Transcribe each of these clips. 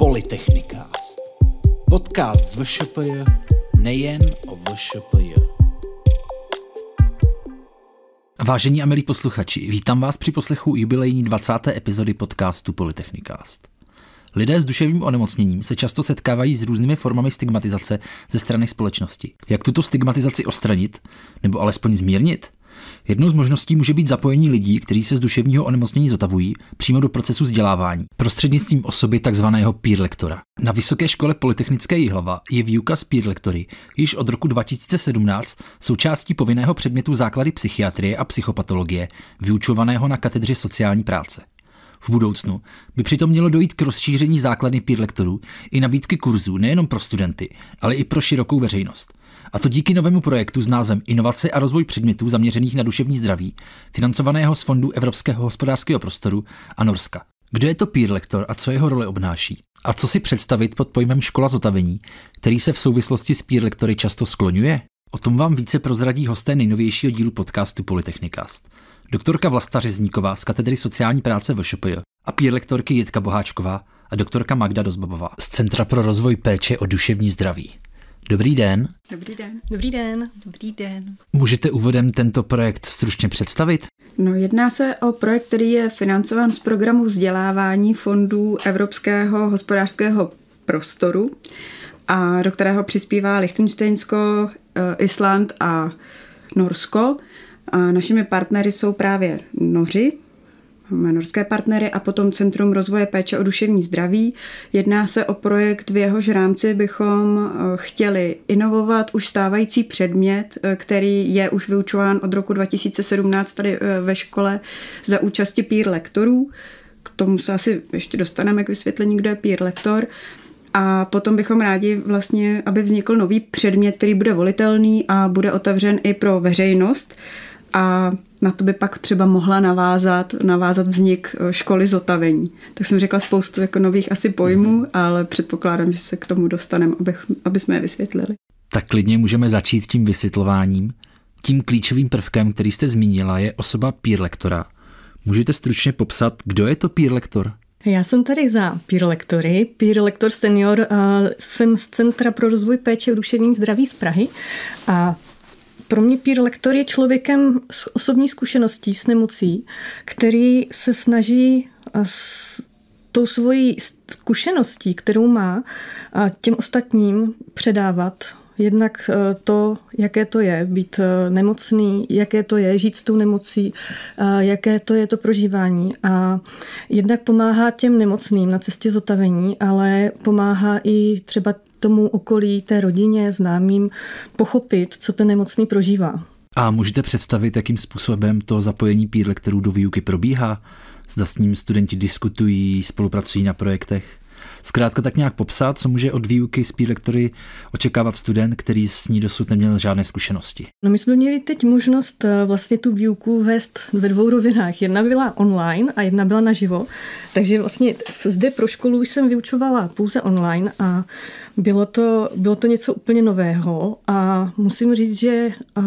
Polytechnikast. Podcast z VŠPJ nejen o VŠPJ. Vážení a milí posluchači, vítám vás při poslechu jubilejní 20. epizody podcastu Polytechnikast. Lidé s duševním onemocněním se často setkávají s různými formami stigmatizace ze strany společnosti. Jak tuto stigmatizaci ostranit, nebo alespoň zmírnit? Jednou z možností může být zapojení lidí, kteří se z duševního onemocnění zotavují, přímo do procesu vzdělávání, prostřednictvím osoby tzv. peer lektora. Na Vysoké škole Polytechnické Jihlava je výuka z peer lektory již od roku 2017 součástí povinného předmětu základy psychiatrie a psychopatologie, vyučovaného na katedře sociální práce. V budoucnu by přitom mělo dojít k rozšíření základny peer lektorů i nabídky kurzů nejenom pro studenty, ale i pro širokou veřejnost. A to díky novému projektu s názvem Inovace a rozvoj předmětů zaměřených na duševní zdraví, financovaného z Fondu Evropského hospodářského prostoru a Norska. Kdo je to peer lektor a co jeho roli obnáší? A co si představit pod pojmem škola zotavení, který se v souvislosti s peer lektory často skloňuje? O tom vám více prozradí hosté nejnovějšího dílu podcastu Polytechnikast. Doktorka Vlasta Řezníková z katedry sociální práce VŠPJ a peer lektorky Jitka Boháčková a doktorka Magda Dozbabová z Centra pro rozvoj péče o duševní zdraví. Dobrý den. Dobrý den. Dobrý den. Dobrý den. Můžete úvodem tento projekt stručně představit? No, jedná se o projekt, který je financován z programu vzdělávání fondů Evropského hospodářského prostoru, a do kterého přispívá Lichtensteinsko, eh, Island a Norsko. A našimi partnery jsou právě Noři, Menorské norské partnery a potom Centrum rozvoje péče o duševní zdraví. Jedná se o projekt, v jehož rámci bychom eh, chtěli inovovat už stávající předmět, eh, který je už vyučován od roku 2017 tady eh, ve škole za účasti peer lektorů. K tomu se asi ještě dostaneme k vysvětlení, kdo je peer lektor. A potom bychom rádi vlastně, aby vznikl nový předmět, který bude volitelný a bude otevřen i pro veřejnost a na to by pak třeba mohla navázat, navázat vznik eh, školy zotavení. Tak jsem řekla spoustu jako nových asi pojmů, mhm. ale předpokládám, že se k tomu dostaneme, aby, aby jsme je vysvětlili. Tak klidně můžeme začít tím vysvětlováním. Tím klíčovým prvkem, který jste zmínila, je osoba peer lektora. Můžete stručně popsat, kdo je to peer lektor? Já jsem tady za peer lektory. Peer lektor senior eh, jsem z Centra pro rozvoj péče o duševní zdraví z Prahy a pro mě peer lektor je člověkem s osobní zkušeností s nemocí, který se snaží eh, s tou svojí zkušeností, kterou má, eh, těm ostatním předávat Jednak eh, to, jaké to je být eh, nemocný, jaké to je žít s tou nemocí, eh, jaké to je to prožívání. A jednak pomáhá těm nemocným na cestě zotavení, ale pomáhá i třeba tomu okolí, té rodině, známým pochopit, co ten nemocný prožívá. A můžete představit, jakým způsobem to zapojení pír lektorů do výuky probíhá? Zda s ním studenti diskutují, spolupracují na projektech? zkrátka tak nějak popsat, co může od výuky spí lektory očekávat student, který s ní dosud neměl žádné zkušenosti? No my jsme měli teď možnost eh, vlastně tu výuku vést ve dvou rovinách. Jedna byla online a jedna byla naživo. Takže vlastně zde pro školu jsem vyučovala pouze online a bylo to, bylo to něco úplně nového a musím říct, že eh,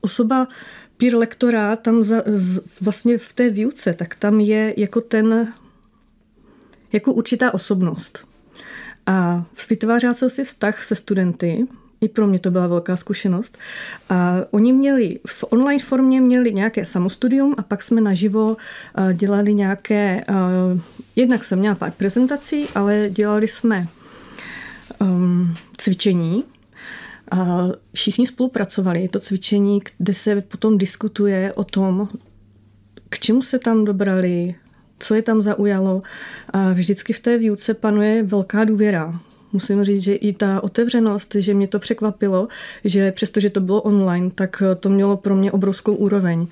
osoba peer lektora tam za, z, vlastně v té výuce, tak tam je jako ten jako určitá osobnost. A vytvářel jsem si vztah se studenty, i pro mě to byla velká zkušenost. A oni měli v online formě měli nějaké samostudium a pak jsme naživo eh, dělali nějaké, eh, jednak jsem měla pár prezentací, ale dělali jsme um, cvičení, a všichni spolupracovali. Je to cvičení, kde se potom diskutuje o tom, k čemu se tam dobrali, co je tam zaujalo. A vždycky v té výuce panuje velká důvěra. Musím říct, že i ta otevřenost, že mě to překvapilo, že přestože to bylo online, tak to mělo pro mě obrovskou úroveň.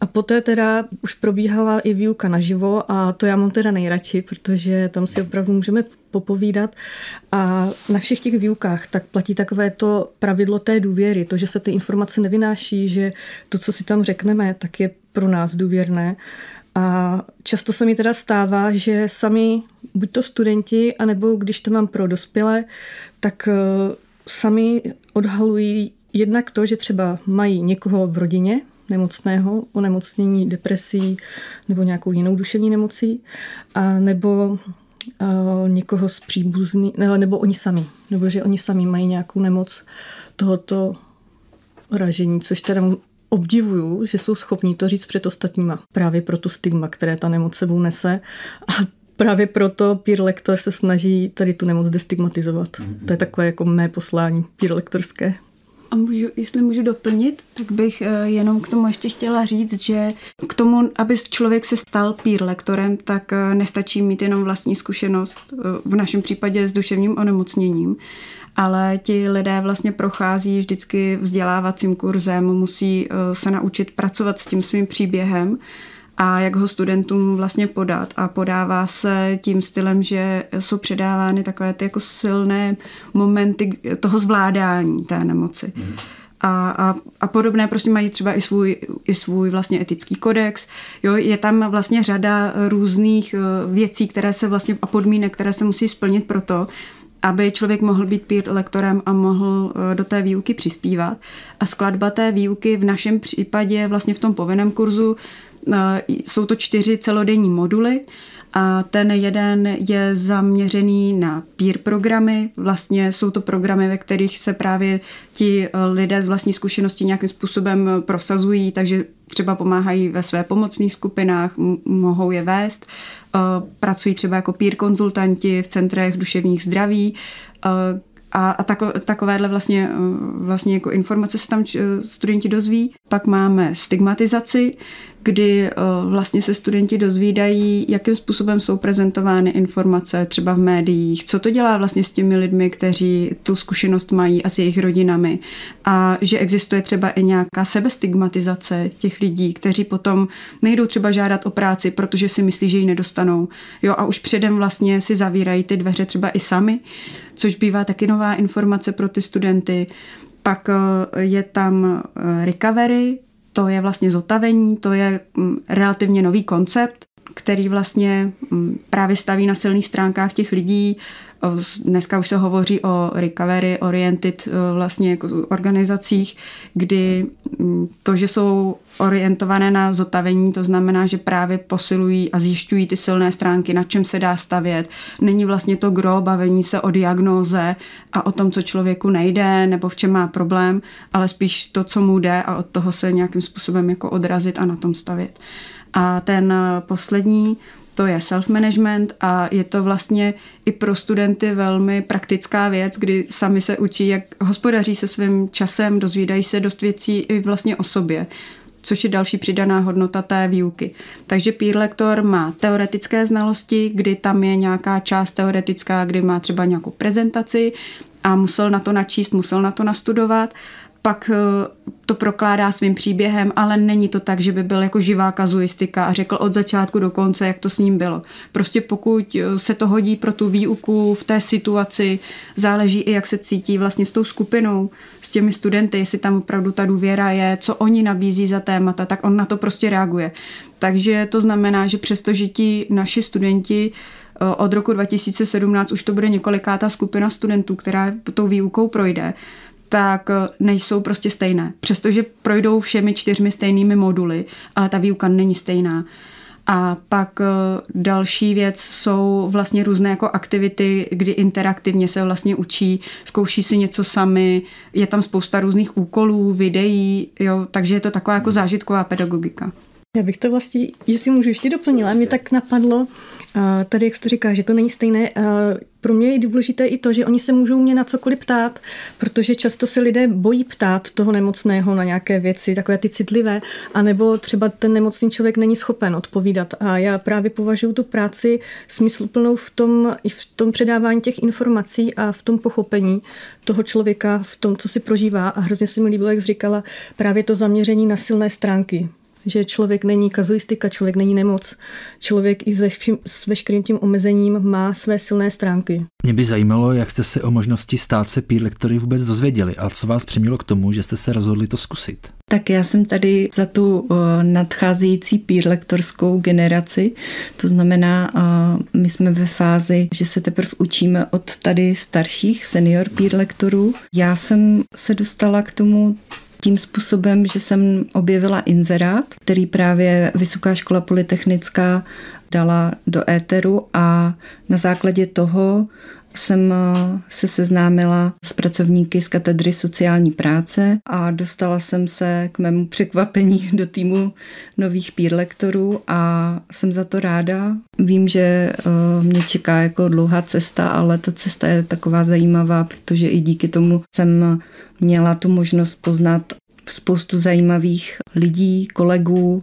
A poté teda už probíhala i výuka naživo a to já mám teda nejradši, protože tam si opravdu můžeme popovídat. A na všech těch výukách tak platí takové to pravidlo té důvěry, to, že se ty informace nevynáší, že to, co si tam řekneme, tak je pro nás důvěrné a často se mi teda stává, že sami, buď to studenti, anebo když to mám pro dospělé, tak eh, sami odhalují jednak to, že třeba mají někoho v rodině nemocného, onemocnění depresí nebo nějakou jinou duševní nemocí, a nebo eh, někoho z příbuzný, ne, nebo oni sami, nebo že oni sami mají nějakou nemoc tohoto ražení, což teda obdivuju, že jsou schopní to říct před ostatníma. Právě pro tu stigma, které ta nemoc sebou nese. A právě proto peer lektor se snaží tady tu nemoc destigmatizovat. Mm-hmm. To je takové jako mé poslání peer lektorské. A můžu, jestli můžu doplnit, tak bych eh, jenom k tomu ještě chtěla říct, že k tomu, aby člověk se stal peer lektorem, tak eh, nestačí mít jenom vlastní zkušenost, eh, v našem případě s duševním onemocněním, ale ti lidé vlastně prochází vždycky vzdělávacím kurzem, musí se naučit pracovat s tím svým příběhem a jak ho studentům vlastně podat. A podává se tím stylem, že jsou předávány takové ty jako silné momenty toho zvládání té nemoci. Mm. A, a, a podobné prostě mají třeba i svůj, i svůj vlastně etický kodex. Jo, je tam vlastně řada různých eh, věcí, které se vlastně a podmínek, které se musí splnit pro to, aby člověk mohl být peer lektorem a mohl eh, do té výuky přispívat. A skladba té výuky v našem případě vlastně v tom povinném kurzu jsou to čtyři celodenní moduly a ten jeden je zaměřený na peer programy. Vlastně jsou to programy, ve kterých se právě ti e, lidé z vlastní zkušenosti nějakým způsobem prosazují, takže třeba pomáhají ve své pomocných skupinách, mohou je vést, e, pracují třeba jako peer konzultanti v centrech duševních zdraví, e, a, a tako, takovéhle vlastně, vlastně jako informace se tam č, studenti dozví. Pak máme stigmatizaci, kdy eh, vlastně se studenti dozvídají, jakým způsobem jsou prezentovány informace třeba v médiích, co to dělá vlastně s těmi lidmi, kteří tu zkušenost mají a s jejich rodinami. A že existuje třeba i nějaká sebestigmatizace těch lidí, kteří potom nejdou třeba žádat o práci, protože si myslí, že ji nedostanou. Jo, a už předem vlastně si zavírají ty dveře třeba i sami, což bývá taky nová informace pro ty studenty. Pak eh, je tam eh, recovery, to je vlastně zotavení, to je mm, relativně nový koncept, který vlastně mm, právě staví na silných stránkách těch lidí, Dneska už se hovoří o recovery oriented e, vlastně jako organizacích, kdy to, že jsou orientované na zotavení, to znamená, že právě posilují a zjišťují ty silné stránky, na čem se dá stavět. Není vlastně to gro bavení se o diagnóze a o tom, co člověku nejde nebo v čem má problém, ale spíš to, co mu jde a od toho se nějakým způsobem jako odrazit a na tom stavět. A ten e, poslední to je self-management a je to vlastně i pro studenty velmi praktická věc, kdy sami se učí, jak hospodaří se svým časem, dozvídají se dost věcí i vlastně o sobě což je další přidaná hodnota té výuky. Takže peer lektor má teoretické znalosti, kdy tam je nějaká část teoretická, kdy má třeba nějakou prezentaci a musel na to načíst, musel na to nastudovat pak eh, to prokládá svým příběhem, ale není to tak, že by byl jako živá kazuistika a řekl od začátku do konce, jak to s ním bylo. Prostě pokud eh, se to hodí pro tu výuku v té situaci, záleží i, jak se cítí vlastně s tou skupinou, s těmi studenty, jestli tam opravdu ta důvěra je, co oni nabízí za témata, tak on na to prostě reaguje. Takže to znamená, že že ti naši studenti eh, od roku 2017 už to bude několikátá skupina studentů, která tou výukou projde, tak eh, nejsou prostě stejné. Přestože projdou všemi čtyřmi stejnými moduly, ale ta výuka není stejná. A pak eh, další věc jsou vlastně různé jako aktivity, kdy interaktivně se vlastně učí, zkouší si něco sami, je tam spousta různých úkolů, videí, jo, takže je to taková jako hmm. zážitková pedagogika. Já bych to vlastně, jestli můžu ještě doplnila, mě tak napadlo, Tady, jak jste říká, že to není stejné. Pro mě je důležité i to, že oni se můžou mě na cokoliv ptát, protože často se lidé bojí ptát toho nemocného na nějaké věci, takové ty citlivé, anebo třeba ten nemocný člověk není schopen odpovídat. A já právě považuji tu práci smysluplnou v tom, i v tom předávání těch informací a v tom pochopení toho člověka, v tom, co si prožívá. A hrozně se mi líbilo, jak říkala, právě to zaměření na silné stránky že člověk není kazuistika, člověk není nemoc. Člověk i s, s veškerým tím omezením má své silné stránky. Mě by zajímalo, jak jste se o možnosti stát se peer lektory vůbec dozvěděli a co vás přimělo k tomu, že jste se rozhodli to zkusit. Tak já jsem tady za tu eh, nadcházející peer lektorskou generaci, to znamená, eh, my jsme ve fázi, že se teprve učíme od tady starších senior peer lektorů. Já jsem se dostala k tomu tím způsobem, že jsem objevila inzerát, který právě Vysoká škola polytechnická dala do éteru a na základě toho jsem eh, se seznámila s pracovníky z katedry sociální práce a dostala jsem se k mému překvapení do týmu nových peer lektorů a jsem za to ráda. Vím, že eh, mě čeká jako dlouhá cesta, ale ta cesta je taková zajímavá, protože i díky tomu jsem měla tu možnost poznat spoustu zajímavých lidí, kolegů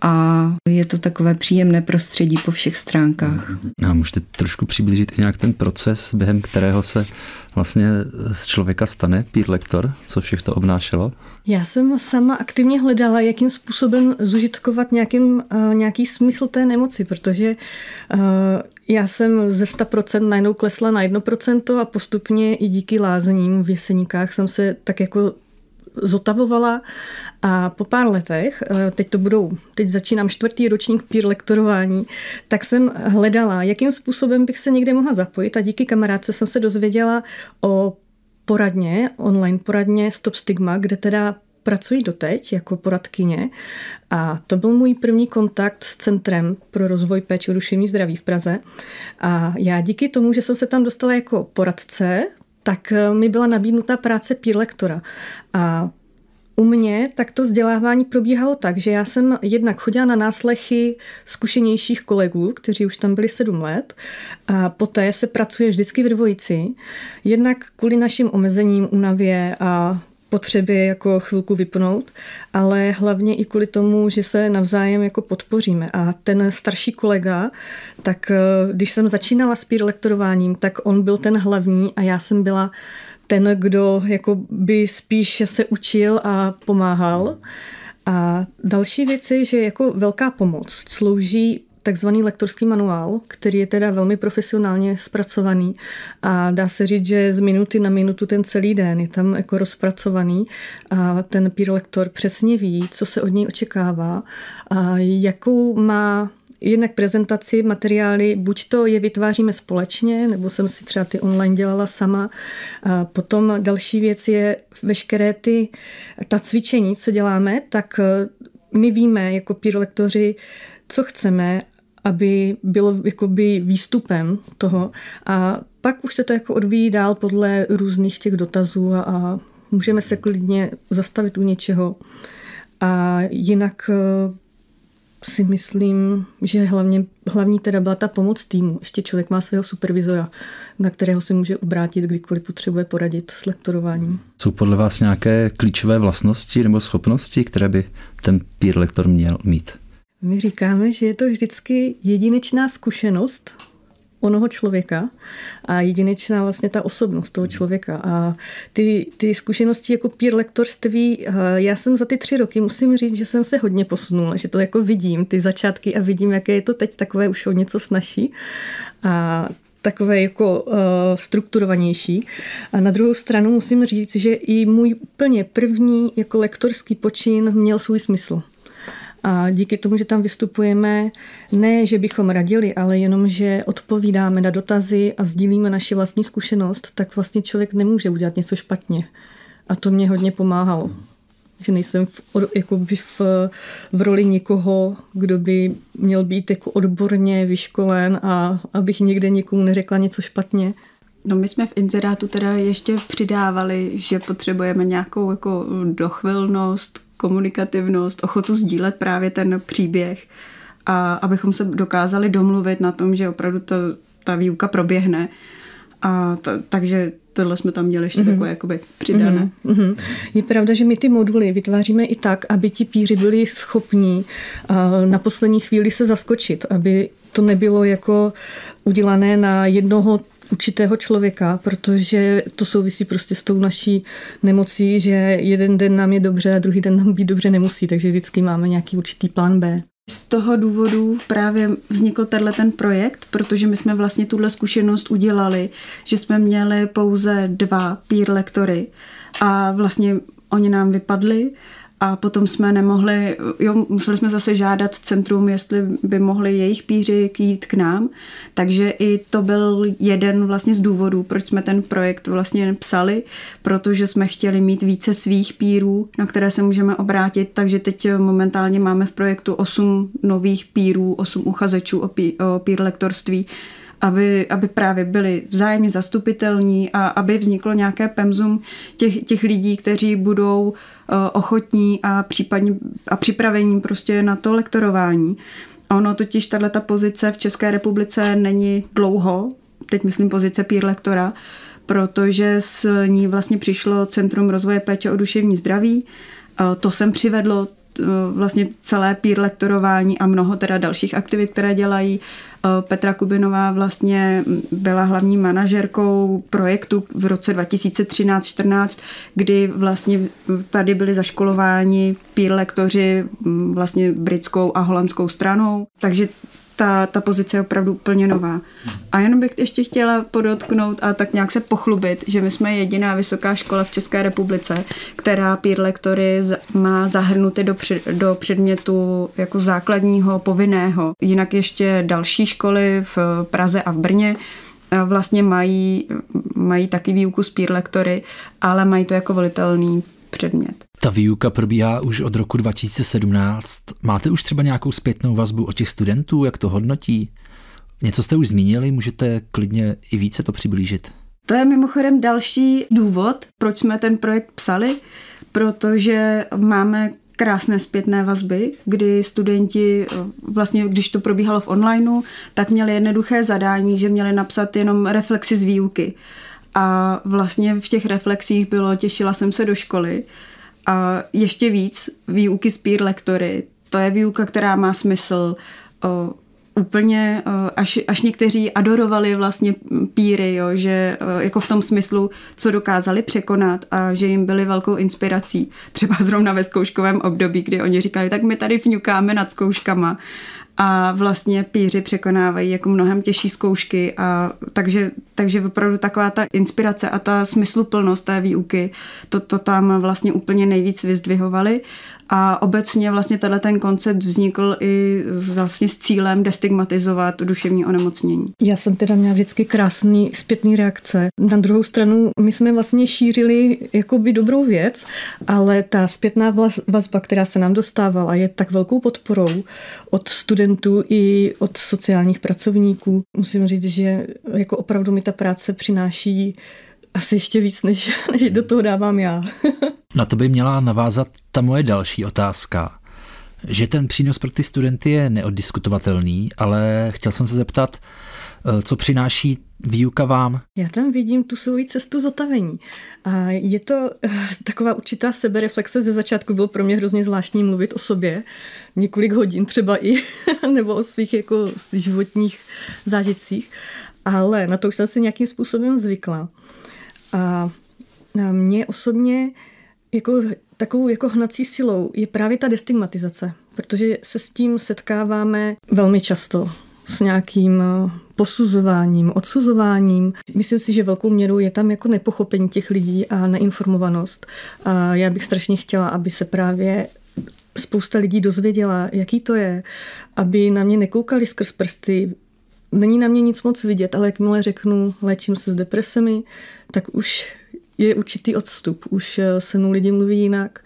a je to takové příjemné prostředí po všech stránkách. Mhm. A můžete trošku přiblížit i nějak ten proces, během kterého se vlastně z člověka stane peer lektor, co všechno obnášelo? Já jsem sama aktivně hledala, jakým způsobem zužitkovat nějakým, eh, nějaký smysl té nemoci, protože eh, já jsem ze 100% najednou klesla na 1% a postupně i díky lázním v Jeseníkách jsem se tak jako zotavovala a po pár letech, eh, teď to budou, teď začínám čtvrtý ročník pír lektorování, tak jsem hledala, jakým způsobem bych se někde mohla zapojit a díky kamarádce jsem se dozvěděla o poradně, online poradně Stop Stigma, kde teda pracuji doteď jako poradkyně a to byl můj první kontakt s Centrem pro rozvoj péče o duševní zdraví v Praze a já díky tomu, že jsem se tam dostala jako poradce tak eh, mi byla nabídnuta práce lektora. A u mě tak to vzdělávání probíhalo tak, že já jsem jednak chodila na náslechy zkušenějších kolegů, kteří už tam byli sedm let, a poté se pracuje vždycky v dvojici, jednak kvůli našim omezením, unavě a potřeby jako chvilku vypnout, ale hlavně i kvůli tomu, že se navzájem jako podpoříme. A ten starší kolega, tak eh, když jsem začínala s peer lektorováním, tak on byl ten hlavní a já jsem byla ten, kdo jako by spíš se učil a pomáhal. A další věc je, že jako velká pomoc slouží takzvaný lektorský manuál, který je teda velmi profesionálně zpracovaný a dá se říct, že z minuty na minutu ten celý den je tam jako rozpracovaný a ten peer lektor přesně ví, co se od něj očekává a jakou má jednak prezentaci, materiály, buď to je vytváříme společně, nebo jsem si třeba ty online dělala sama. A potom další věc je veškeré ty, ta cvičení, co děláme, tak my víme jako peer lektoři, co chceme aby bylo jakoby výstupem toho a pak už se to jako odvíjí dál podle různých těch dotazů a, a můžeme se klidně zastavit u něčeho. A jinak eh, si myslím, že hlavně, hlavní teda byla ta pomoc týmu. Ještě člověk má svého supervizora, na kterého se může obrátit, kdykoliv potřebuje poradit s lektorováním. Jsou podle vás nějaké klíčové vlastnosti nebo schopnosti, které by ten peer lektor měl mít? My říkáme, že je to vždycky jedinečná zkušenost onoho člověka a jedinečná vlastně ta osobnost toho člověka. A ty, ty zkušenosti jako peer lektorství, eh, já jsem za ty tři roky, musím říct, že jsem se hodně posunula, že to jako vidím, ty začátky a vidím, jaké je to teď takové už o něco snaší. A takové jako uh, strukturovanější. A na druhou stranu musím říct, že i můj úplně první jako lektorský počin měl svůj smysl. A díky tomu, že tam vystupujeme, ne, že bychom radili, ale jenom, že odpovídáme na dotazy a sdílíme naši vlastní zkušenost, tak vlastně člověk nemůže udělat něco špatně. A to mě hodně pomáhalo. Že nejsem v, by v, v roli někoho, kdo by měl být jako odborně vyškolen a abych někde někomu neřekla něco špatně. No my jsme v inzerátu teda ještě přidávali, že potřebujeme nějakou jako dochvilnost, komunikativnost, ochotu sdílet právě ten příběh a abychom se dokázali domluvit na tom, že opravdu to, ta výuka proběhne. A to, takže tohle jsme tam měli ještě mm-hmm. takové jakoby přidané. Mm-hmm. Je pravda, že my ty moduly vytváříme i tak, aby ti píři byli schopní na poslední chvíli se zaskočit, aby to nebylo jako udělané na jednoho určitého člověka, protože to souvisí prostě s tou naší nemocí, že jeden den nám je dobře a druhý den nám být dobře nemusí, takže vždycky máme nějaký určitý plán B. Z toho důvodu právě vznikl tenhle ten projekt, protože my jsme vlastně tuhle zkušenost udělali, že jsme měli pouze dva peer lektory a vlastně oni nám vypadli a potom jsme nemohli, jo, museli jsme zase žádat centrum, jestli by mohli jejich píři jít k nám. Takže i to byl jeden vlastně z důvodů, proč jsme ten projekt vlastně psali, protože jsme chtěli mít více svých pírů, na které se můžeme obrátit. Takže teď momentálně máme v projektu osm nových pírů, osm uchazečů o, pí, o pír lektorství, aby, aby právě byli vzájemně zastupitelní a aby vzniklo nějaké pemzum těch, těch lidí, kteří budou eh, ochotní a, případně, a připravení prostě na to lektorování. A ono totiž tato pozice v České republice není dlouho, teď myslím pozice pír lektora, protože s ní vlastně přišlo Centrum rozvoje péče o duševní zdraví. Eh, to sem přivedlo Eh, vlastně celé peer lektorování a mnoho teda dalších aktivit, které dělají. Eh, Petra Kubinová vlastně byla hlavní manažerkou projektu v roce 2013-14, kdy vlastně tady byli zaškolováni peer lektoři mm, vlastně britskou a holandskou stranou. Takže ta, ta pozice je opravdu úplně nová. A jenom bych ještě chtěla podotknout a tak nějak se pochlubit, že my jsme jediná vysoká škola v České republice, která peer lektory má zahrnuty do, před, do předmětu jako základního, povinného. Jinak ještě další školy v Praze a v Brně eh, vlastně mají, mají taky výuku z peer lektory, ale mají to jako volitelný předmět. Ta výuka probíhá už od roku 2017. Máte už třeba nějakou zpětnou vazbu od těch studentů, jak to hodnotí? Něco jste už zmínili, můžete klidně i více to přiblížit. To je mimochodem další důvod, proč jsme ten projekt psali, protože máme krásné zpětné vazby, kdy studenti, vlastně když to probíhalo v onlineu, tak měli jednoduché zadání, že měli napsat jenom reflexy z výuky. A vlastně v těch reflexích bylo, těšila jsem se do školy, a ještě víc výuky z lektory. To je výuka, která má smysl. O, úplně, až, až někteří adorovali vlastně píry, jo, že jako v tom smyslu, co dokázali překonat a že jim byly velkou inspirací. Třeba zrovna ve zkouškovém období, kdy oni říkali, tak my tady fňukáme nad zkouškama a vlastně píři překonávají jako mnohem těžší zkoušky a takže, takže opravdu taková ta inspirace a ta smysluplnost té výuky, to, to tam vlastně úplně nejvíc vyzdvihovali a obecně vlastně tenhle ten koncept vznikl i vlastně s cílem destigmatizovat duševní onemocnění. Já jsem teda měla vždycky krásný zpětný reakce. Na druhou stranu, my jsme vlastně šířili jakoby dobrou věc, ale ta zpětná vazba, která se nám dostávala, je tak velkou podporou od studentů i od sociálních pracovníků. Musím říct, že jako opravdu mi ta práce přináší asi ještě víc, než, než do toho dávám já. Na to by měla navázat ta moje další otázka. Že ten přínos pro ty studenty je neoddiskutovatelný, ale chtěl jsem se zeptat, eh, co přináší výuka vám? Já tam vidím tu svoji cestu zotavení. A je to eh, taková určitá sebereflexe. Ze začátku bylo pro mě hrozně zvláštní mluvit o sobě několik hodin třeba i, nebo o svých jako životních zážitcích. Ale na to už jsem se nějakým způsobem zvykla. A mě osobně jako takovou jako hnací silou je právě ta destigmatizace, protože se s tím setkáváme velmi často s nějakým e, posuzováním, odsuzováním. Myslím si, že velkou měrou je tam jako nepochopení těch lidí a neinformovanost. A já bych strašně chtěla, aby se právě spousta lidí dozvěděla, jaký to je, aby na mě nekoukali skrz prsty, Není na mě nic moc vidět, ale jakmile řeknu, léčím se s depresemi, tak už je určitý odstup, už eh, se mnou lidi mluví jinak.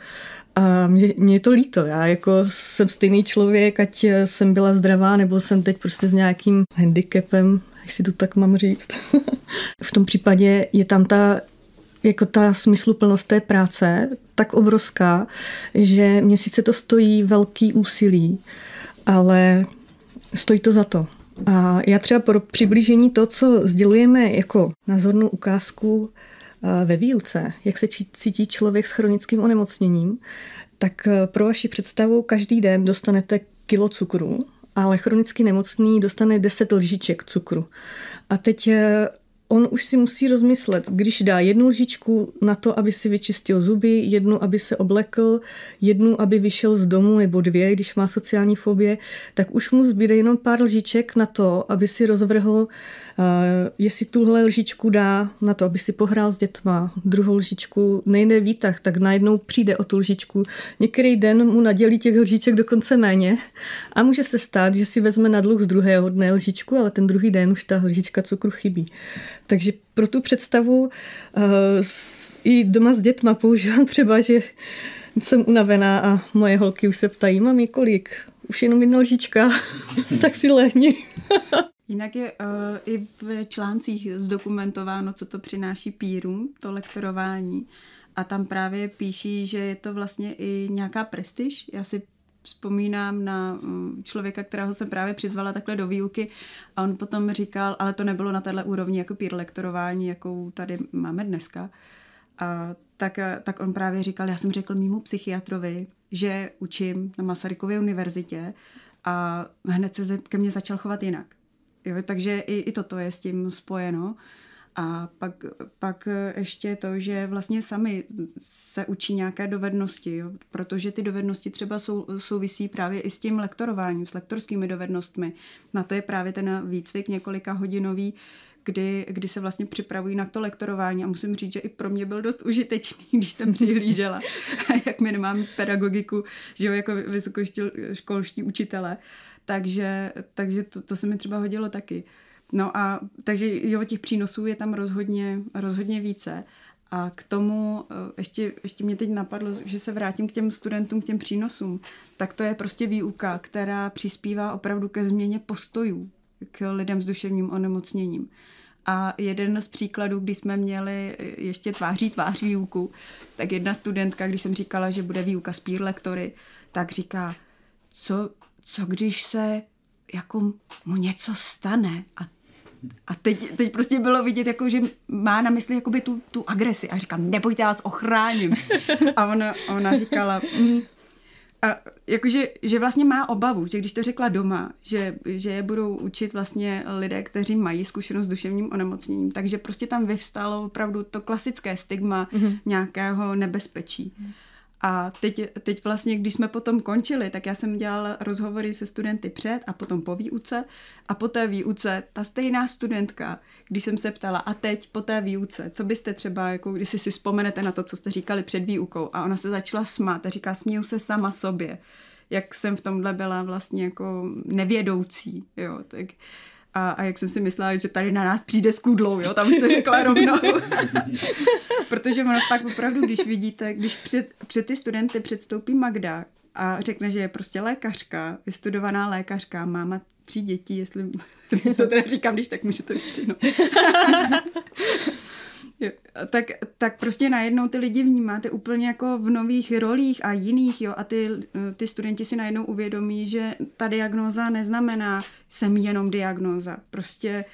A mě, mě je to líto, já jako jsem stejný člověk, ať eh, jsem byla zdravá, nebo jsem teď prostě s nějakým handicapem, jestli to tak mám říct. v tom případě je tam ta jako ta smysluplnost té práce tak obrovská, že mě sice to stojí velký úsilí, ale stojí to za to. A já třeba pro přiblížení to, co sdělujeme jako názornou ukázku ve výuce, jak se cítí člověk s chronickým onemocněním, tak e, pro vaši představu každý den dostanete kilo cukru, ale chronicky nemocný dostane 10 lžiček cukru. A teď e, on už si musí rozmyslet, když dá jednu lžičku na to, aby si vyčistil zuby, jednu, aby se oblekl, jednu, aby vyšel z domu, nebo dvě, když má sociální fobie, tak už mu zbyde jenom pár lžiček na to, aby si rozvrhl, uh, jestli tuhle lžičku dá na to, aby si pohrál s dětma, druhou lžičku, nejde výtah, tak najednou přijde o tu lžičku. Některý den mu nadělí těch lžiček dokonce méně a může se stát, že si vezme na dluh z druhého dne lžičku, ale ten druhý den už ta lžička cukru chybí. Takže pro tu představu uh, i doma s dětma používám třeba, že jsem unavená a moje holky už se ptají, mami, kolik? Už jenom jedna lžička, tak si lehni. Jinak je uh, i v článcích zdokumentováno, co to přináší pírům, to lektorování. A tam právě píší, že je to vlastně i nějaká prestiž. Já si vzpomínám na mm, člověka, kterého jsem právě přizvala takhle do výuky a on potom říkal, ale to nebylo na téhle úrovni jako peer lektorování, jakou tady máme dneska. A tak, tak on právě říkal, já jsem řekl mýmu psychiatrovi, že učím na Masarykově univerzitě a hned se ke mně začal chovat jinak. Jo, takže i, i toto je s tím spojeno. Uh, a pak, pak ještě to, že vlastně sami se učí nějaké dovednosti, jo? protože ty dovednosti třeba sou, souvisí právě i s tím lektorováním, s lektorskými dovednostmi. Na to je právě ten výcvik několika hodinový, kdy, kdy se vlastně připravují na to lektorování a musím říct, že i pro mě byl dost užitečný, když jsem přihlížela, jak my nemám pedagogiku, že jo, jako vysokoškolští učitele, takže, takže to, to se mi třeba hodilo taky. No a takže jo, těch přínosů je tam rozhodně, rozhodně více. A k tomu eh, ještě, ještě mě teď napadlo, že se vrátím k těm studentům, k těm přínosům. Tak to je prostě výuka, která přispívá opravdu ke změně postojů k lidem s duševním onemocněním. A jeden z příkladů, kdy jsme měli eh, ještě tváří tvář výuku, tak jedna studentka, když jsem říkala, že bude výuka s peer lektory, tak říká, co, co když se jako mu něco stane a a teď, teď prostě bylo vidět, jako, že má na mysli jakoby tu, tu agresi. A říkám, nebojte, já vás ochráním. A ona, ona říkala... Mm. A jakože, že vlastně má obavu, že když to řekla doma, že, že je budou učit vlastně lidé, kteří mají zkušenost s duševním onemocněním, takže prostě tam vyvstalo opravdu to klasické stigma mm-hmm. nějakého nebezpečí. Mm-hmm. A teď, teď vlastně, když jsme potom končili, tak já jsem dělala rozhovory se studenty před a potom po výuce. A po té výuce ta stejná studentka, když jsem se ptala, a teď po té výuce, co byste třeba, jako když si, si vzpomenete na to, co jste říkali před výukou, a ona se začala smát a říká, směju se sama sobě jak jsem v tomhle byla vlastně jako nevědoucí, jo, tak a, a jak jsem si myslela, že tady na nás přijde s kudlou, jo, tam už to řekla rovnou. Protože ono pak opravdu, když vidíte, když před, před ty studenty předstoupí Magda a řekne, že je prostě lékařka, vystudovaná lékařka, máma tří dětí, jestli to teda říkám, když tak můžete vystřihnout. tak, tak prostě najednou ty lidi vnímáte úplně jako v nových rolích a jiných, jo, a ty, ty studenti si najednou uvědomí, že ta diagnóza neznamená, jsem jenom diagnóza, prostě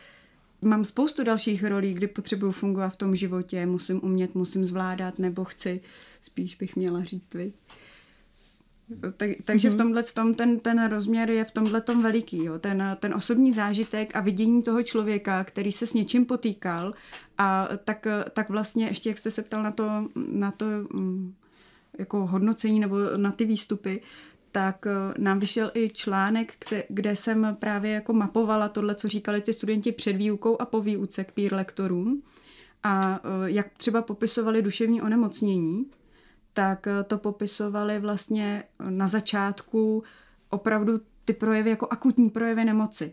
mám spoustu dalších rolí, kdy potřebuju fungovat v tom životě, musím umět, musím zvládat, nebo chci, spíš bych měla říct, vy. Tak, takže mm-hmm. v mhm. tomhle tom ten, ten rozměr je v tomhle tom veliký. Jo. Ten, ten osobní zážitek a vidění toho člověka, který se s něčím potýkal a tak, tak vlastně ještě, jak jste se ptal na to, na to mm, jako hodnocení nebo na ty výstupy, tak eh, nám vyšel i článek, kde, kde jsem právě jako mapovala tohle, co říkali ty studenti před výukou a po výuce k peer lektorům a eh, jak třeba popisovali duševní onemocnění tak eh, to popisovali vlastně eh, na začátku opravdu ty projevy jako akutní projevy nemoci.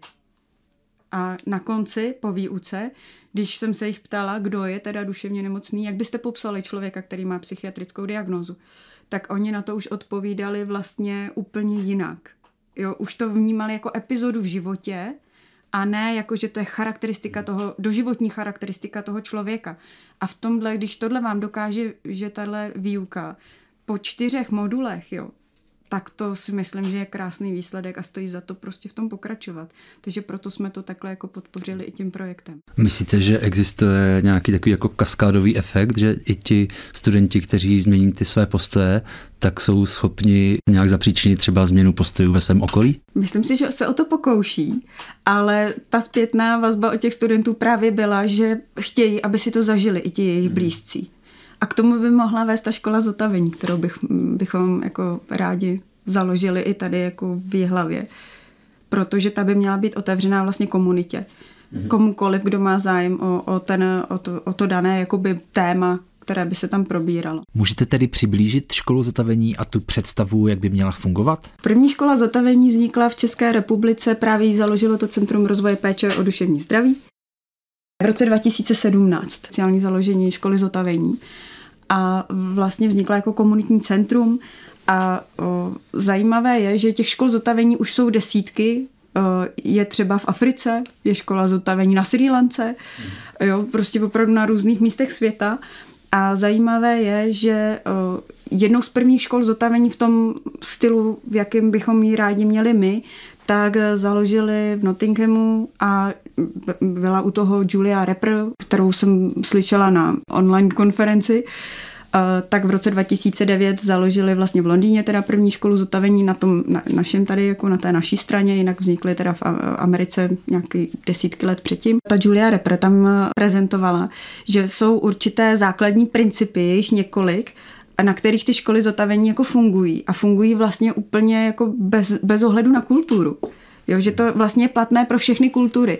A na konci, po výuce, když jsem se jich ptala, kdo je teda duševně nemocný, jak byste popsali člověka, který má psychiatrickou diagnózu, tak oni na to už odpovídali vlastně úplně jinak. Jo, už to vnímali jako epizodu v životě, a ne jako, že to je charakteristika hmm. toho, doživotní charakteristika toho člověka. A v tomhle, když tohle vám dokáže, že tahle výuka po čtyřech modulech, jo, tak to si myslím, že je krásný výsledek a stojí za to prostě v tom pokračovat. Takže proto jsme to takhle jako podpořili i tím projektem. Myslíte, že existuje nějaký takový jako kaskádový efekt, že i ti studenti, kteří změní ty své postoje, tak jsou schopni nějak zapříčinit třeba změnu postojů ve svém okolí? Myslím si, že se o to pokouší, ale ta zpětná vazba od těch studentů právě byla, že chtějí, aby si to zažili i ti jejich hmm. blízcí. A k tomu by mohla vést ta škola zotavení, kterou bych, bychom jako rádi založili i tady jako v Jihlavě. Protože ta by měla být otevřená vlastně komunitě. Mhm. Komukoliv, kdo má zájem o, o, ten, o, to, o to dané jakoby téma, které by se tam probíralo. Můžete tedy přiblížit školu zotavení a tu představu, jak by měla fungovat? První škola zotavení vznikla v České republice, právě ji založilo to Centrum rozvoje péče o duševní zdraví. V roce 2017 sociální založení školy zotavení a vlastně vznikla jako komunitní centrum a o, zajímavé je, že těch škol zotavení už jsou desítky, o, je třeba v Africe, je škola zotavení na Sri Lance, mm. jo, prostě opravdu na různých místech světa a zajímavé je, že o, jednou z prvních škol zotavení v tom stylu, v jakém bychom ji rádi měli my, tak založili v Nottinghamu a byla u toho Julia Repper, kterou jsem slyšela na online konferenci, eh, tak v roce 2009 založili vlastně v Londýně teda první školu zotavení na tom na, našem tady, jako na té naší straně, jinak vznikly teda v Americe nějaký desítky let předtím. Ta Julia Repr tam eh, prezentovala, že jsou určité základní principy, jejich několik, na kterých ty školy zotavení jako fungují a fungují vlastně úplně jako bez, bez ohledu na kulturu. Jo, že to vlastně je platné pro všechny kultury.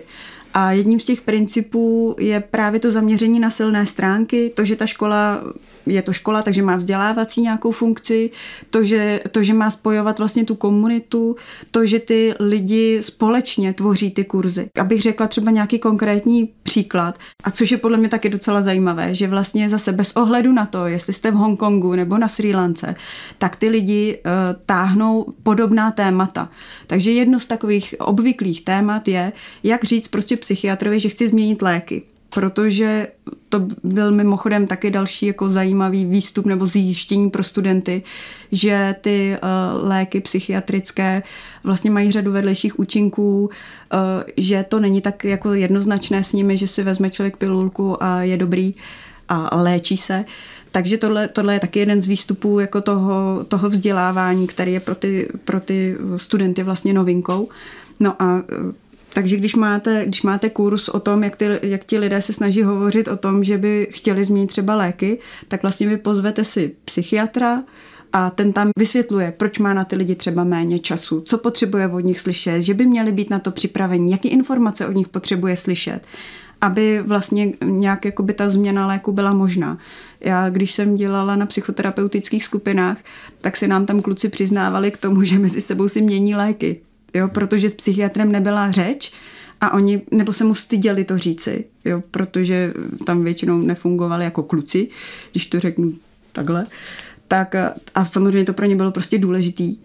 A jedním z těch principů je právě to zaměření na silné stránky, to, že ta škola je to škola, takže má vzdělávací nějakou funkci, to že, to, že má spojovat vlastně tu komunitu, to, že ty lidi společně tvoří ty kurzy. Abych řekla třeba nějaký konkrétní příklad, a což je podle mě taky docela zajímavé, že vlastně zase bez ohledu na to, jestli jste v Hongkongu nebo na Sri Lance, tak ty lidi uh, táhnou podobná témata. Takže jedno z takových obvyklých témat je, jak říct prostě psychiatrovi, že chci změnit léky protože to byl mimochodem taky další jako zajímavý výstup nebo zjištění pro studenty, že ty eh, léky psychiatrické vlastně mají řadu vedlejších účinků, eh, že to není tak jako jednoznačné s nimi, že si vezme člověk pilulku a je dobrý a léčí se. Takže tohle, tohle je taky jeden z výstupů jako toho, toho vzdělávání, který je pro ty, pro ty studenty vlastně novinkou. No a eh, takže když máte, když máte kurz o tom, jak, ty, jak ti lidé se snaží hovořit o tom, že by chtěli změnit třeba léky, tak vlastně vy pozvete si psychiatra, a ten tam vysvětluje, proč má na ty lidi třeba méně času, co potřebuje od nich slyšet, že by měli být na to připraveni, jaký informace od nich potřebuje slyšet, aby vlastně nějak by ta změna léku byla možná. Já, když jsem dělala na psychoterapeutických skupinách, tak si nám tam kluci přiznávali k tomu, že mezi sebou si mění léky jo, protože s psychiatrem nebyla řeč a oni, nebo se mu styděli to říci, jo, protože tam většinou nefungovali jako kluci, když to řeknu takhle, tak a samozřejmě to pro ně bylo prostě důležitý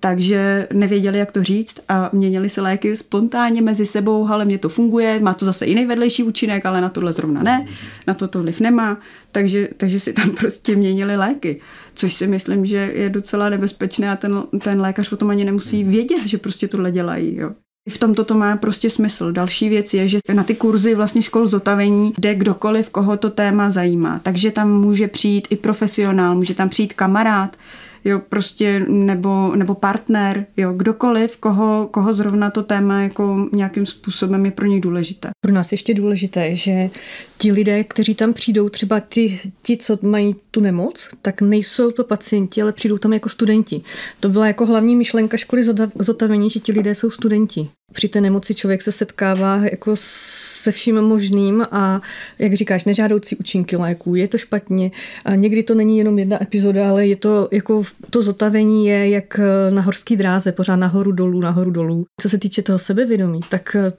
takže nevěděli, jak to říct a měnili si léky spontánně mezi sebou, ale mě to funguje, má to zase jiný vedlejší účinek, ale na tohle zrovna ne, na to to vliv nemá, takže, takže si tam prostě měnili léky, což si myslím, že je docela nebezpečné a ten, ten lékař o tom ani nemusí hmm. vědět, že prostě tohle dělají. Jo. V tomto to má prostě smysl. Další věc je, že na ty kurzy vlastně škol zotavení jde kdokoliv, koho to téma zajímá. Takže tam může přijít i profesionál, může tam přijít kamarád, jo, prostě, nebo, nebo partner, jo, kdokoliv, koho, koho zrovna to téma jako nějakým způsobem je pro něj důležité. Pro nás ještě důležité, že ti lidé, kteří tam přijdou, třeba ti, ti, co mají tu nemoc, tak nejsou to pacienti, ale přijdou tam jako studenti. To byla jako hlavní myšlenka školy zotavení, že ti lidé jsou studenti při té nemoci člověk se setkává jako se vším možným a jak říkáš, nežádoucí účinky léků, je to špatně. A někdy to není jenom jedna epizoda, ale je to jako to zotavení je jak eh, na horský dráze, pořád nahoru dolů, nahoru dolů. Co se týče toho sebevědomí, tak eh,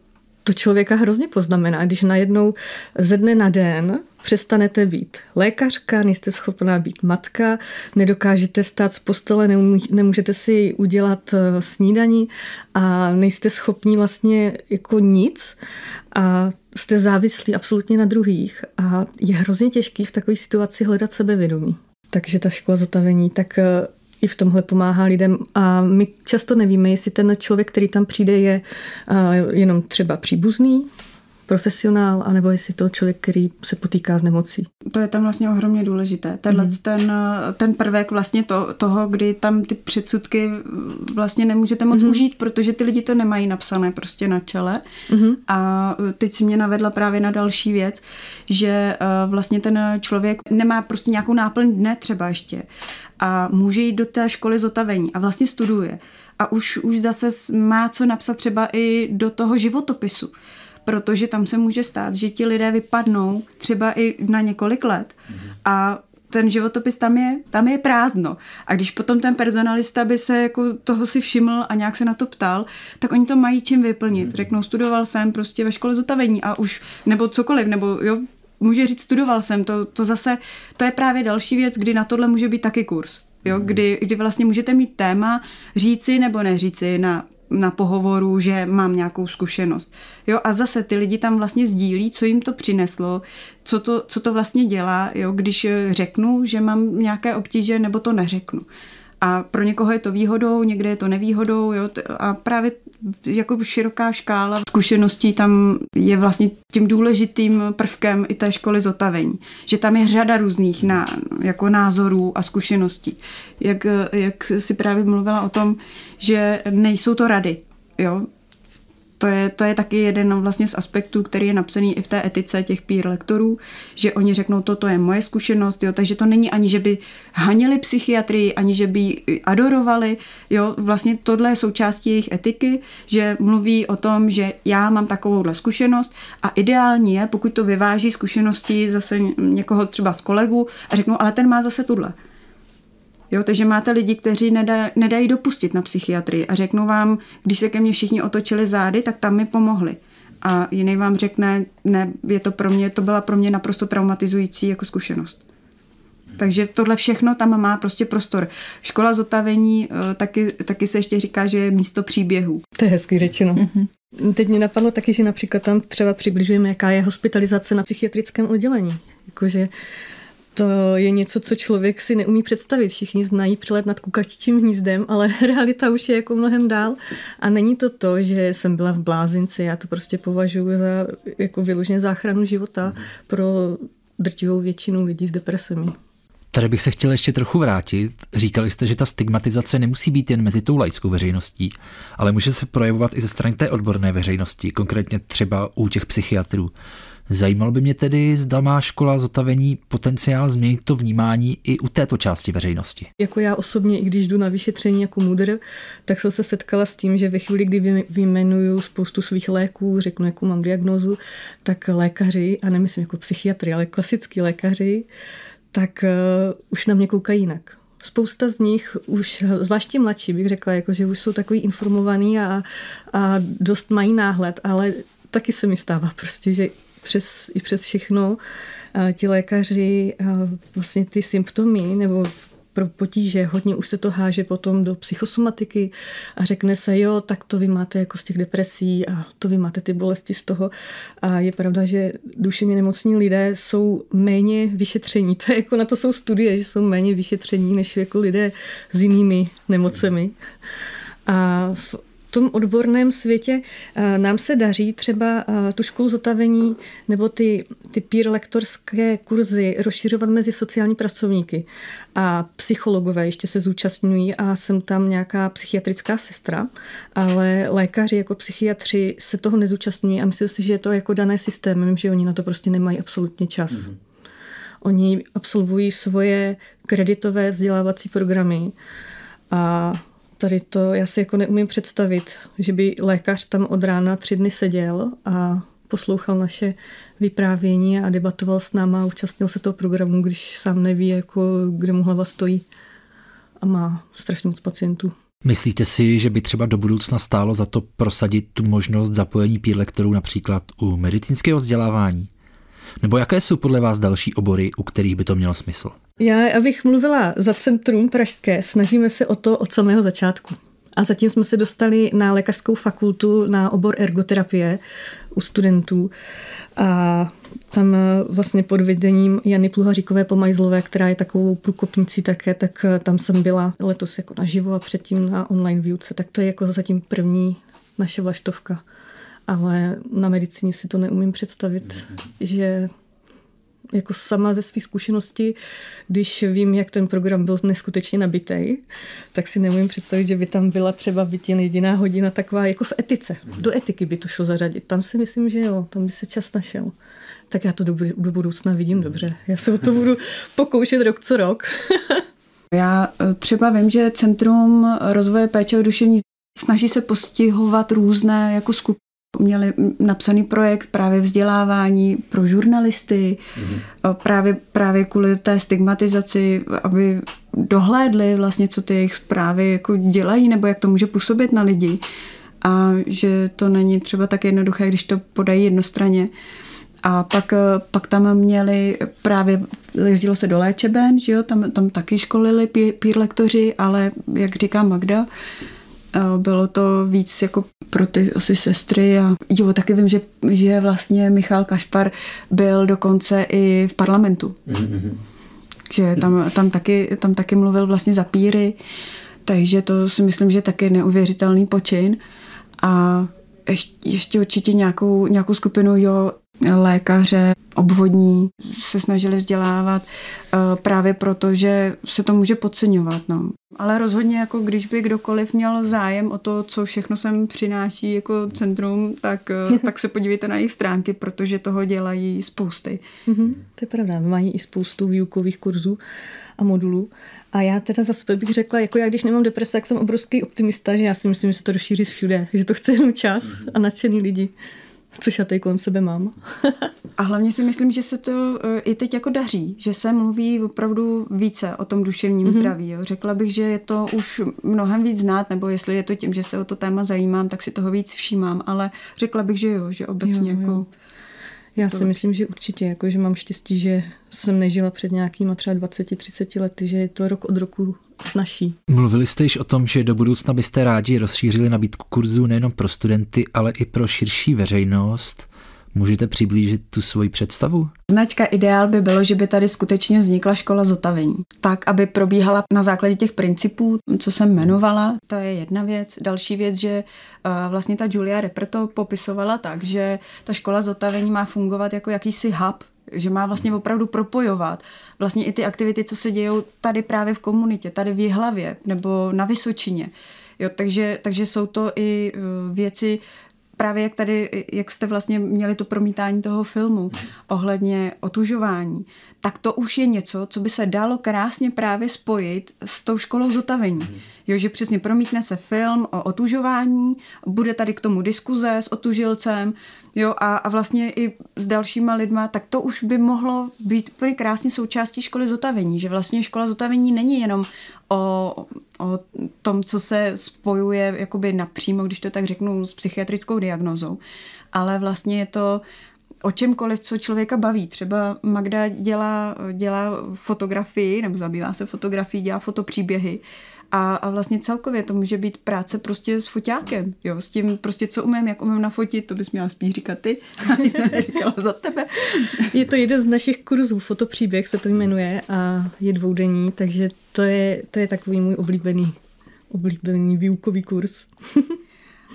to člověka hrozně poznamená, když najednou ze dne na den přestanete být lékařka, nejste schopná být matka, nedokážete stát z postele, nemůžete si udělat eh, snídaní a nejste schopní vlastně jako nic a jste závislí absolutně na druhých a je hrozně těžký v takové situaci hledat sebevědomí. Takže ta škola zotavení, tak eh, i v tomhle pomáhá lidem. A my často nevíme, jestli ten člověk, který tam přijde, je jenom třeba příbuzný, profesionál, anebo jestli to člověk, který se potýká s nemocí. To je tam vlastně ohromně důležité. Tenhle mm. ten, ten prvek vlastně to, toho, kdy tam ty předsudky vlastně nemůžete moc mm. užít, protože ty lidi to nemají napsané prostě na čele. Mm. A teď si mě navedla právě na další věc, že eh, vlastně ten člověk nemá prostě nějakou náplň dne třeba ještě a může jít do té školy zotavení a vlastně studuje a už, už zase má co napsat třeba i do toho životopisu protože tam se může stát, že ti lidé vypadnou třeba i na několik let a ten životopis tam je, tam je prázdno. A když potom ten personalista by se jako toho si všiml a nějak se na to ptal, tak oni to mají čím vyplnit. Mhm. Řeknou, studoval jsem prostě ve škole zotavení a už, nebo cokoliv, nebo jo, může říct, studoval jsem, to, to zase, to je právě další věc, kdy na tohle může být taky kurz. Jo, mhm. kdy, kdy vlastně můžete mít téma říci nebo neříci na na pohovoru, že mám nějakou zkušenost. Jo, a zase ty lidi tam vlastně sdílí, co jim to přineslo, co to, co to vlastně dělá, jo, když řeknu, že mám nějaké obtíže, nebo to neřeknu. A pro někoho je to výhodou, někde je to nevýhodou. Jo? A právě jako široká škála zkušeností tam je vlastně tím důležitým prvkem i té školy zotavení. Že tam je řada různých na, jako názorů a zkušeností. Jak, jak si právě mluvila o tom, že nejsou to rady. Jo, to je, to je taky jeden vlastně z aspektů, který je napsaný i v té etice těch peer lektorů, že oni řeknou, toto je moje zkušenost, jo, takže to není ani, že by hanili psychiatrii, ani, že by ji adorovali, jo, vlastně tohle je součástí jejich etiky, že mluví o tom, že já mám takovouhle zkušenost a ideální je, pokud to vyváží zkušenosti zase někoho třeba z kolegu a řeknou, ale ten má zase tuhle. Jo, takže máte lidi, kteří nedají, nedají dopustit na psychiatrii a řeknou vám, když se ke mně všichni otočili zády, tak tam mi pomohli. A jiný vám řekne, ne, je to pro mě, to byla pro mě naprosto traumatizující jako zkušenost. Takže tohle všechno tam má prostě prostor. Škola zotavení eh, taky, taky se ještě říká, že je místo příběhů. To je hezky řečeno. Mm-hmm. Teď mě napadlo taky, že například tam třeba přibližujeme, jaká je hospitalizace na psychiatrickém oddělení. Jakože to je něco, co člověk si neumí představit. Všichni znají přelet nad kukaččím hnízdem, ale realita už je jako mnohem dál. A není to to, že jsem byla v blázinci, já to prostě považuji za jako vyloženě záchranu života pro drtivou většinu lidí s depresemi. Tady bych se chtěl ještě trochu vrátit. Říkali jste, že ta stigmatizace nemusí být jen mezi tou laickou veřejností, ale může se projevovat i ze strany té odborné veřejnosti, konkrétně třeba u těch psychiatrů. Zajímalo by mě tedy, zda má škola zotavení potenciál změnit to vnímání i u této části veřejnosti. Jako já osobně, i když jdu na vyšetření jako mudr, tak jsem se setkala s tím, že ve chvíli, kdy vyjmenuju spoustu svých léků, řeknu, jakou mám diagnózu, tak lékaři, a nemyslím jako psychiatry, ale klasický lékaři, tak uh, už na mě koukají jinak spousta z nich už, zvláště mladší bych řekla, jako, že už jsou takový informovaný a, a dost mají náhled, ale taky se mi stává prostě, že přes, i přes všechno eh, ti lékaři eh, vlastně ty symptomy nebo pro potíže, hodně už se to háže potom do psychosomatiky a řekne se, jo, tak to vy máte jako z těch depresí a to vy máte ty bolesti z toho. A je pravda, že duševně nemocní lidé jsou méně vyšetření. To je jako na to jsou studie, že jsou méně vyšetření než jako lidé s jinými nemocemi. A v tom odborném světě eh, nám se daří třeba eh, tu školu zotavení nebo ty, ty peer lektorské kurzy rozšiřovat mezi sociální pracovníky. A psychologové ještě se zúčastňují a jsem tam nějaká psychiatrická sestra, ale lékaři jako psychiatři se toho nezúčastňují a myslím si, že je to jako dané systémem, že oni na to prostě nemají absolutně čas. Mm-hmm. Oni absolvují svoje kreditové vzdělávací programy a Tady to já si jako neumím představit, že by lékař tam od rána tři dny seděl a poslouchal naše vyprávění a debatoval s náma a účastnil se toho programu, když sám neví, jako, kde mu hlava stojí a má strašně moc pacientů. Myslíte si, že by třeba do budoucna stálo za to prosadit tu možnost zapojení peer například u medicínského vzdělávání? Nebo jaké jsou podle vás další obory, u kterých by to mělo smysl? Já, abych mluvila za centrum pražské, snažíme se o to od samého začátku. A zatím jsme se dostali na lékařskou fakultu na obor ergoterapie u studentů. A tam eh, vlastně pod vedením Jany Pluhaříkové Pomajzlové, která je takovou průkopnicí také, tak eh, tam jsem byla letos jako naživo a předtím na online výuce. Tak to je jako zatím první naše vlaštovka ale na medicíně si to neumím představit, mm-hmm. že jako sama ze své zkušenosti, když vím, jak ten program byl neskutečně nabitej, tak si neumím představit, že by tam byla třeba být jen jediná hodina taková jako v etice. Mhm. Do etiky by to šlo zařadit. Tam si myslím, že jo, tam by se čas našel. Tak já to do, do budoucna vidím mhm. dobře. Já se o to budu pokoušet rok co rok. já e, třeba vím, že Centrum rozvoje péče o duševní snaží se postihovat různé jako skupiny Měli napsaný projekt právě vzdělávání pro žurnalisty, mm-hmm. právě, právě kvůli té stigmatizaci, aby dohlédli vlastně, co ty jejich zprávy jako dělají, nebo jak to může působit na lidi. A že to není třeba tak jednoduché, když to podají jednostranně. A pak, eh, pak tam měli právě, jezdilo se do léčeben, že jo, tam, tam taky školili pír, pír lektoři, ale jak říká Magda, uh, bylo to víc jako pro ty asi sestry a jo, taky vím, že, že vlastně Michal Kašpar byl dokonce i v parlamentu. Mm-hmm. Že tam, tam, taky, tam taky mluvil vlastně za píry, takže to si myslím, že taky neuvěřitelný počin a ještě, ještě určitě nějakou, nějakou skupinu, jo, lékaře obvodní se snažili vzdělávat eh, právě proto, že se to může podceňovat. No. Ale rozhodně, jako když by kdokoliv měl zájem o to, co všechno sem přináší jako centrum, tak, eh, mhm. tak se podívejte na jejich stránky, protože toho dělají spousty. Mm-hmm, to je pravda, mají i spoustu výukových kurzů a modulů. A já teda za sebe bych řekla, jako já když nemám deprese, tak jsem obrovský optimista, že já si myslím, že se to rozšíří všude, že to chce jenom čas mhm. a nadšený lidi což já tady kolem sebe mám. a hlavně si myslím, že se to eh, i teď jako daří, že se mluví opravdu více o tom duševním mm-hmm. zdraví. Jo. Řekla bych, že je to už mnohem víc znát, nebo jestli je to tím, že se o to téma zajímám, tak si toho víc všímám, ale řekla bych, že jo, že obecně jo, jako... Jo. Já to... si myslím, že určitě, jako, že mám štěstí, že jsem nežila před nějakýma třeba 20-30 lety, že je to rok od roku snažší. Mluvili jste již o tom, že do budoucna byste rádi rozšířili nabídku kurzů nejenom pro studenty, ale i pro širší veřejnost. Můžete přiblížit tu svoji představu? Značka ideál by bylo, že by tady skutečně vznikla škola zotavení. Tak, aby probíhala na základě těch principů, co jsem jmenovala, to je jedna věc. Další věc, že eh, vlastně ta Julia Reperto popisovala tak, že ta škola zotavení má fungovat jako jakýsi hub že má vlastně opravdu propojovat vlastně i ty aktivity, co se dějou tady právě v komunitě, tady v Jihlavě nebo na Vysočině. Jo, takže, takže jsou to i eh, věci, právě jak tady, jak jste vlastně měli to promítání toho filmu ohledně otužování, tak to už je něco, co by se dalo krásně právě spojit s tou školou zotavení. Jo, že přesně promítne se film o otužování, bude tady k tomu diskuze s otužilcem, jo, a, a vlastně i s dalšíma lidma, tak to už by mohlo být úplně krásně součástí školy zotavení, že vlastně škola zotavení není jenom o o tom, co se spojuje jakoby napřímo, když to tak řeknu, s psychiatrickou diagnozou, ale vlastně je to o čemkoliv, co člověka baví. Třeba Magda dělá, dělá fotografii, nebo zabývá se fotografií, dělá fotopříběhy a, a vlastně celkově to může být práce prostě s foťákem, jo, s tím prostě, co umím, jak umím nafotit, to bys měla spíš říkat ty, říkala za tebe. Je to jeden z našich kurzů, fotopříběh se to jmenuje a je dvoudenní, takže to je, to je takový můj oblíbený, oblíbený výukový kurz.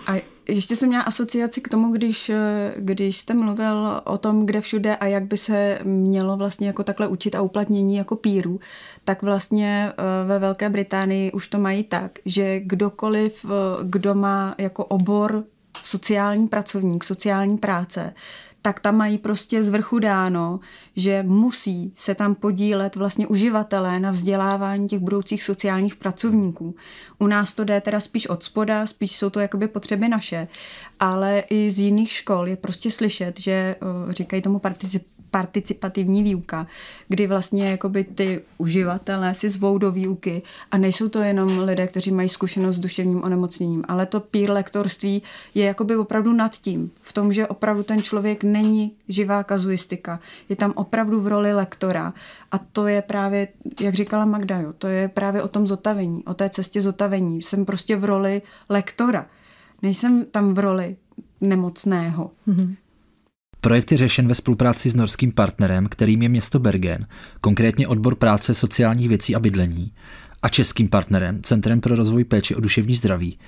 a ještě jsem měla asociaci k tomu, když, eh, když jste mluvil o tom, kde všude a jak by se mělo vlastně jako takhle učit a uplatnění jako píru, tak vlastně eh, ve Velké Británii už to mají tak, že kdokoliv, eh, kdo má jako obor sociální pracovník, sociální práce, tak tam mají prostě z vrchu dáno, že musí se tam podílet vlastně uživatelé na vzdělávání těch budoucích sociálních pracovníků. U nás to jde teda spíš od spoda, spíš jsou to jakoby potřeby naše, ale i z jiných škol je prostě slyšet, že eh, říkají tomu particip participativní výuka, kdy vlastně jakoby ty uživatelé si zvou do výuky a nejsou to jenom lidé, kteří mají zkušenost s duševním onemocněním, ale to peer lektorství je jakoby opravdu nad tím, v tom, že opravdu ten člověk není živá kazuistika, je tam opravdu v roli lektora a to je právě, jak říkala Magda, jo, to je právě o tom zotavení, o té cestě zotavení. Jsem prostě v roli lektora, nejsem tam v roli nemocného. Mm-hmm. Projekt je řešen ve spolupráci s norským partnerem, kterým je město Bergen, konkrétně odbor práce sociálních věcí a bydlení, a českým partnerem, Centrem pro rozvoj péče o duševní zdraví.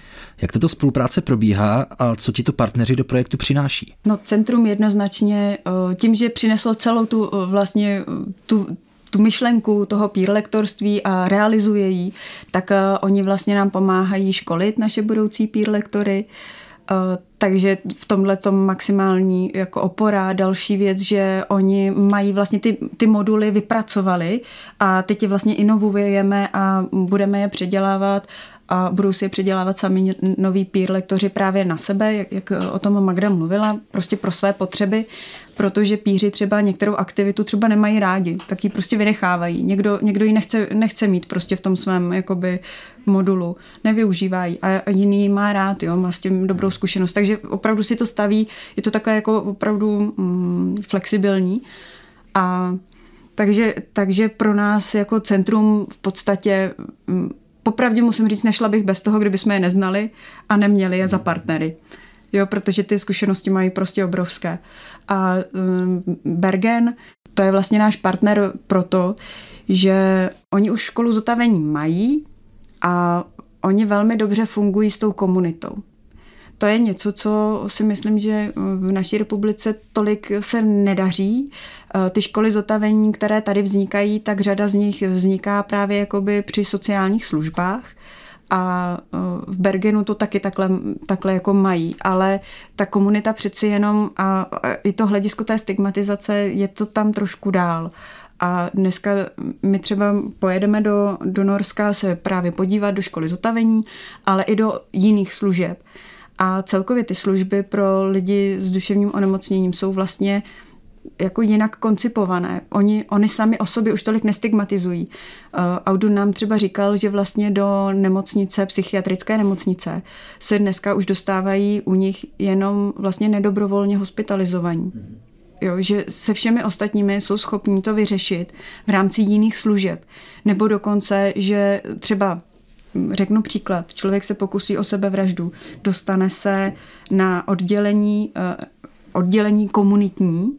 Jak tato spolupráce probíhá a co ti to partneři do projektu přináší? No, centrum jednoznačně eh, tím, že přineslo celou tu eh, vlastně eh, tu, tu myšlenku toho peer lektorství a realizuje ji, tak oni vlastně nám pomáhají školit naše budoucí peer lektory. Eh, takže v tomhle tom maximální jako opora. Další věc, že oni mají vlastně ty, ty moduly vypracovali a teď je vlastně inovujeme a budeme je předělávat a budou si je předělávat sami noví peer lektoři právě na sebe, jak, jak o tom Magda mluvila, prostě pro své potřeby protože píři třeba některou aktivitu třeba nemají rádi, tak ji prostě vynechávají. Někdo, někdo ji nechce, nechce mít prostě v tom svém jakoby, modulu, nevyužívají a jiný má rád, jo, má s tím dobrou zkušenost. Takže opravdu si to staví, je to takové jako opravdu mm, flexibilní. A takže, takže pro nás jako centrum v podstatě mm, popravdě musím říct, nešla bych bez toho, kdyby jsme je neznali a neměli je za partnery jo, protože ty zkušenosti mají prostě obrovské. A um, Bergen, to je vlastně náš partner proto, že oni už školu zotavení mají a oni velmi dobře fungují s tou komunitou. To je něco, co si myslím, že v naší republice tolik se nedaří. Eh, ty školy zotavení, které tady vznikají, tak řada z nich vzniká právě jakoby při sociálních službách a eh, v Bergenu to taky takhle, takhle jako mají, ale ta komunita přeci jenom a, i to hledisko té stigmatizace je to tam trošku dál. A dneska my třeba pojedeme do, do Norska se právě podívat do školy zotavení, ale i do jiných služeb. A celkově ty služby pro lidi s duševním onemocněním jsou vlastně uh, jako jinak koncipované. Oni, oni sami o sobě už tolik nestigmatizují. Uh, Audun nám třeba říkal, že vlastně do nemocnice, psychiatrické nemocnice, se dneska už dostávají u nich jenom vlastně nedobrovolně hospitalizovaní. Mhm. Jo, že se všemi ostatními jsou schopní to vyřešit v rámci jiných služeb. Nebo dokonce, že třeba hm, řeknu příklad, člověk se pokusí o sebevraždu, dostane se na oddělení, eh, oddělení komunitní,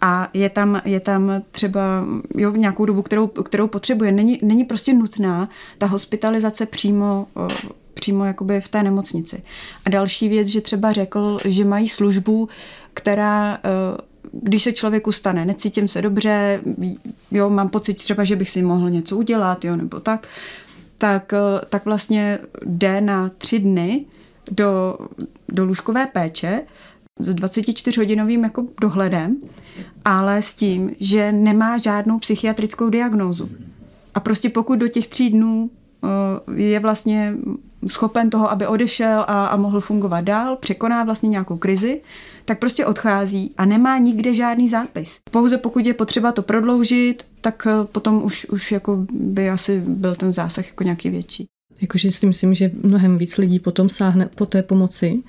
a je tam, je tam třeba jo, nějakou dobu, kterou, kterou potřebuje. Není, není prostě nutná ta hospitalizace přímo přímo jakoby v té nemocnici. A další věc, že třeba řekl, že mají službu, která když se člověku stane, necítím se dobře, jo, mám pocit třeba, že bych si mohl něco udělat, jo, nebo tak, tak, tak vlastně jde na tři dny do, do lůžkové péče s 24-hodinovým jako dohledem, ale s tím, že nemá žádnou psychiatrickou diagnózu. A prostě pokud do těch tří dnů eh, je vlastně schopen toho, aby odešel a, a mohl fungovat dál, překoná vlastně nějakou krizi, tak prostě odchází a nemá nikde žádný zápis. Pouze pokud je potřeba to prodloužit, tak eh, potom už, už jako by asi byl ten zásah jako nějaký větší. Jakože si myslím, že mnohem víc lidí potom sáhne po té pomoci,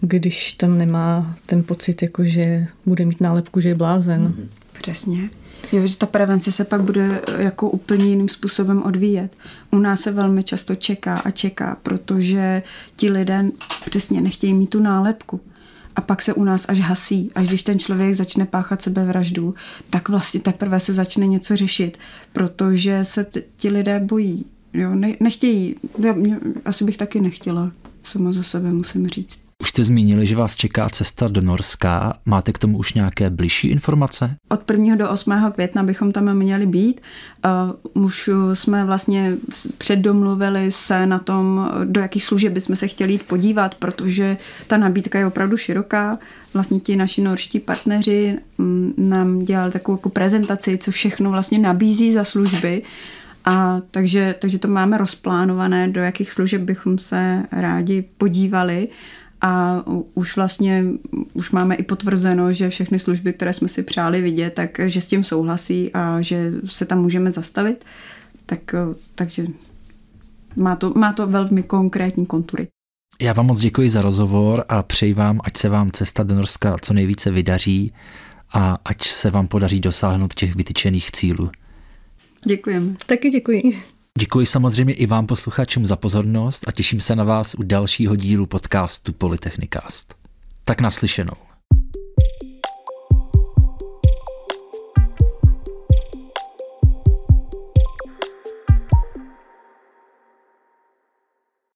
když tam nemá ten pocit, jako že bude mít nálepku, že je blázen. Mm-hmm. Přesně. Jo, že ta prevence se pak bude eh, jako úplně jiným způsobem odvíjet. U nás se velmi často čeká a čeká, protože ti lidé přesně nechtějí mít tu nálepku. A pak se u nás až hasí, až když ten člověk začne páchat sebevraždu, tak vlastně teprve se začne něco řešit, protože se t- ti lidé bojí. Jo, ne- nechtějí. Já, mě, asi bych taky nechtěla sama za sebe, musím říct. Už jste zmínili, že vás čeká cesta do Norska. Máte k tomu už nějaké bližší informace? Od 1. do 8. května bychom tam měli být. Uh, už jsme vlastně předdomluvili se na tom, do jakých služeb bychom se chtěli jít podívat, protože ta nabídka je opravdu široká. Vlastně ti naši norští partneři mm, nám dělali takovou jako prezentaci, co všechno vlastně nabízí za služby. A takže, takže to máme rozplánované, do jakých služeb bychom se rádi podívali a už vlastně už máme i potvrzeno, že všechny služby, které jsme si přáli vidět, tak že s tím souhlasí a že se tam můžeme zastavit. Tak, takže má to, má to velmi konkrétní kontury. Já vám moc děkuji za rozhovor a přeji vám, ať se vám cesta do Norska co nejvíce vydaří a ať se vám podaří dosáhnout těch vytyčených cílů. Děkujeme. Taky děkuji. Děkuji samozřejmě i vám posluchačům za pozornost a těším se na vás u dalšího dílu podcastu Polytechnikast. Tak naslyšenou.